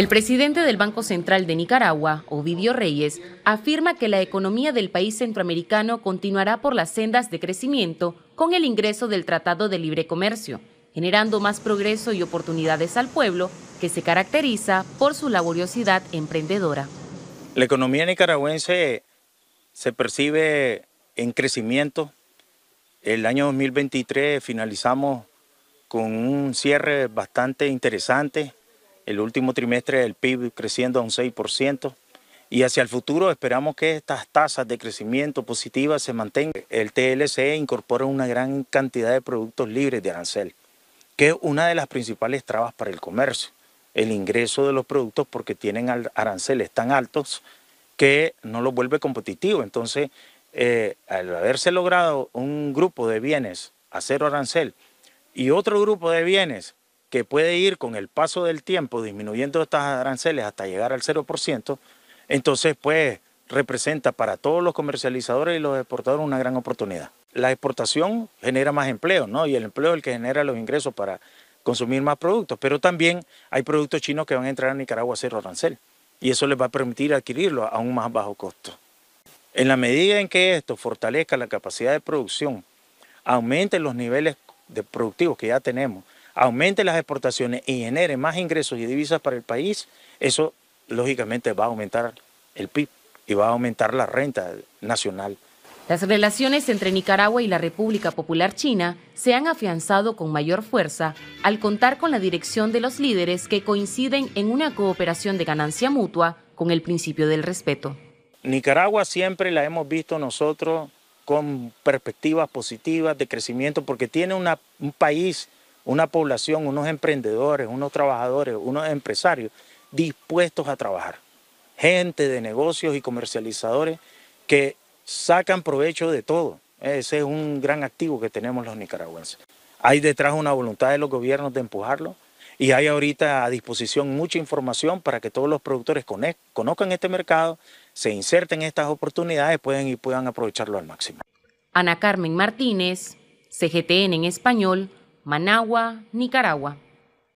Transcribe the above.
El presidente del Banco Central de Nicaragua, Ovidio Reyes, afirma que la economía del país centroamericano continuará por las sendas de crecimiento con el ingreso del Tratado de Libre Comercio, generando más progreso y oportunidades al pueblo que se caracteriza por su laboriosidad emprendedora. La economía nicaragüense se percibe en crecimiento. El año 2023 finalizamos con un cierre bastante interesante el último trimestre el PIB creciendo a un 6%. Y hacia el futuro esperamos que estas tasas de crecimiento positivas se mantengan. El TLC incorpora una gran cantidad de productos libres de arancel, que es una de las principales trabas para el comercio. El ingreso de los productos porque tienen aranceles tan altos que no los vuelve competitivo. Entonces, eh, al haberse logrado un grupo de bienes a cero arancel y otro grupo de bienes que puede ir con el paso del tiempo disminuyendo estas aranceles hasta llegar al 0%, entonces pues representa para todos los comercializadores y los exportadores una gran oportunidad. La exportación genera más empleo, ¿no? Y el empleo es el que genera los ingresos para consumir más productos, pero también hay productos chinos que van a entrar a Nicaragua a cero arancel y eso les va a permitir adquirirlo a un más bajo costo. En la medida en que esto fortalezca la capacidad de producción, aumente los niveles de productivos que ya tenemos, aumente las exportaciones y genere más ingresos y divisas para el país, eso lógicamente va a aumentar el PIB y va a aumentar la renta nacional. Las relaciones entre Nicaragua y la República Popular China se han afianzado con mayor fuerza al contar con la dirección de los líderes que coinciden en una cooperación de ganancia mutua con el principio del respeto. Nicaragua siempre la hemos visto nosotros con perspectivas positivas de crecimiento porque tiene un país una población, unos emprendedores, unos trabajadores, unos empresarios dispuestos a trabajar. Gente de negocios y comercializadores que sacan provecho de todo. Ese es un gran activo que tenemos los nicaragüenses. Hay detrás una voluntad de los gobiernos de empujarlo y hay ahorita a disposición mucha información para que todos los productores conozcan este mercado, se inserten estas oportunidades pueden y puedan aprovecharlo al máximo. Ana Carmen Martínez, CGTN en español. Managua, Nicaragua.